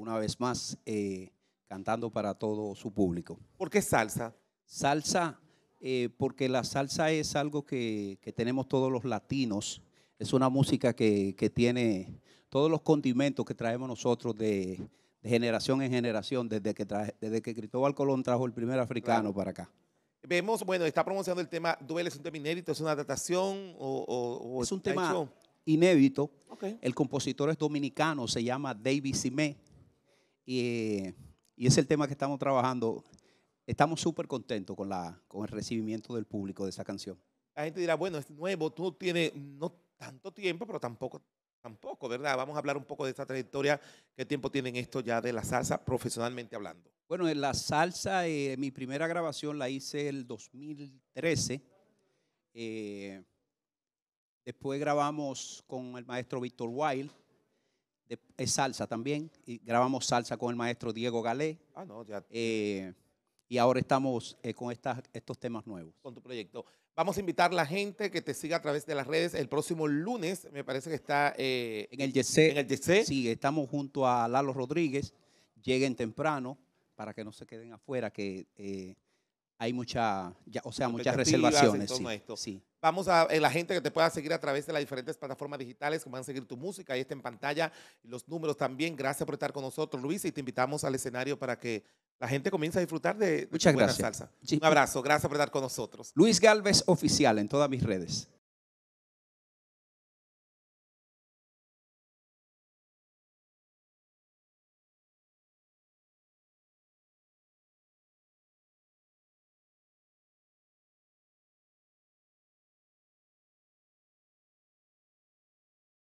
una vez más eh, cantando para todo su público. ¿Por qué salsa? Salsa, eh, porque la salsa es algo que, tenemos todos los latinos. Es una música que, tiene todos los condimentos que traemos nosotros de, generación en generación, desde que, desde que Cristóbal Colón trajo el primer africano para acá. Vemos, bueno, está promocionando el tema Duele, es un tema inédito, es una adaptación o, es un tema inédito. El compositor es dominicano, se llama David Simé. Eh, y, es el tema que estamos trabajando. Estamos súper contentos con, el recibimiento del público de esa canción. La gente dirá, bueno, es nuevo, tú tienes no tanto tiempo, pero tampoco, tampoco, ¿verdad? Vamos a hablar un poco de esta trayectoria. ¿Qué tiempo tienen esto ya de la salsa profesionalmente hablando? Bueno, en la salsa, eh, mi primera grabación la hice el 2013. Eh, después grabamos con el maestro Víctor Wild es salsa también. Y grabamos salsa con el maestro Diego Galé. Ah, no, ya. Eh, y ahora estamos eh, con estas, estos temas nuevos. Con tu proyecto. Vamos a invitar a la gente que te siga a través de las redes. El próximo lunes, me parece que está... Eh, en el Yesé. En el Yesé. Sí, estamos junto a Lalo Rodríguez. Lleguen temprano para que no se queden afuera, que hay mucha, o sea, muchas reservaciones. Sí, Vamos a eh, la gente que te pueda seguir a través de las diferentes plataformas digitales, que van a seguir tu música, ahí está en pantalla, los números también. Gracias por estar con nosotros, Luis, y te invitamos al escenario para que la gente comience a disfrutar de, muchas salsa. Un abrazo, gracias por estar con nosotros. Luis Galvez Oficial en todas mis redes.